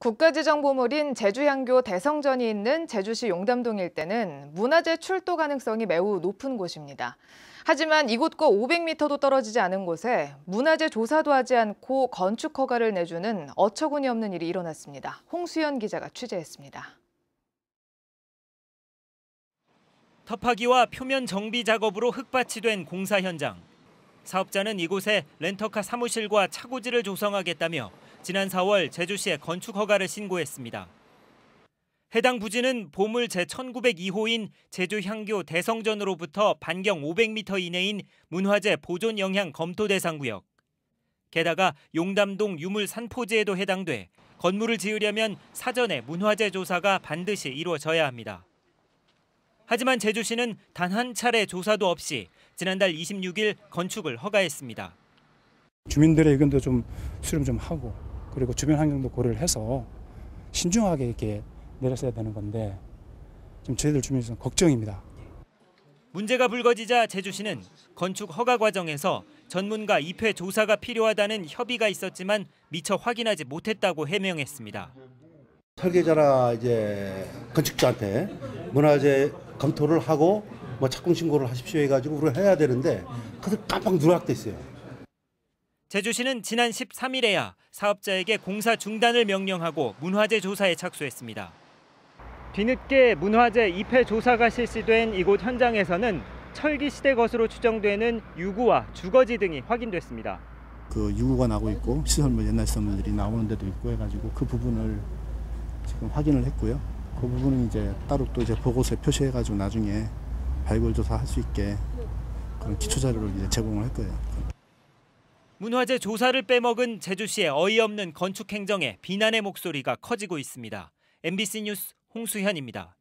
국가지정 보물인 제주향교 대성전이 있는 제주시 용담동 일대는 문화재 출도 가능성이 매우 높은 곳입니다. 하지만 이곳과 500m도 떨어지지 않은 곳에 문화재 조사도 하지 않고 건축 허가를 내주는 어처구니 없는 일이 일어났습니다. 홍수연 기자가 취재했습니다. 터파기와 표면 정비 작업으로 흙밭이 된 공사 현장. 사업자는 이곳에 렌터카 사무실과 차고지를 조성하겠다며 지난 4월 제주시에 건축 허가를 신고했습니다. 해당 부지는 보물 제1902호인 제주향교 대성전으로부터 반경 500m 이내인 문화재 보존 영향 검토 대상 구역. 게다가 용담동 유물 산포지에도 해당돼 건물을 지으려면 사전에 문화재 조사가 반드시 이루어져야 합니다. 하지만 제주시는 단 한 차례 조사도 없이 지난달 26일 건축을 허가했습니다. 주민들의 의견도 좀 수렴 좀 하고 그리고 주변 환경도 고려를 해서 신중하게 이렇게 내렸어야 되는 건데 지금 저희들 주민에서는 걱정입니다. 문제가 불거지자 제주시는 건축 허가 과정에서 전문가 입회 조사가 필요하다는 협의가 있었지만 미처 확인하지 못했다고 해명했습니다. 설계자나 이제 건축자한테 문화재 검토를 하고 뭐 착공 신고를 하십시오 해가지고 우리가 해야 되는데 그래서 깜빡 누락됐어요. 제주시는 지난 13일에야 사업자에게 공사 중단을 명령하고 문화재 조사에 착수했습니다. 뒤늦게 문화재 입회 조사가 실시된 이곳 현장에서는 철기 시대 것으로 추정되는 유구와 주거지 등이 확인됐습니다. 그 유구가 나고 있고 시설물 뭐 옛날 시설물들이 뭐 나오는 데도 있고 해가지고 그 부분을 지금 확인을 했고요. 그 부분은 이제 따로 또 이제 보고서에 표시해가지고 나중에 발굴 조사할 수 있게 그런 기초 자료를 이제 제공을 할 거예요. 문화재 조사를 빼먹은 제주시의 어이없는 건축 행정에 비난의 목소리가 커지고 있습니다. MBC 뉴스 홍수현입니다.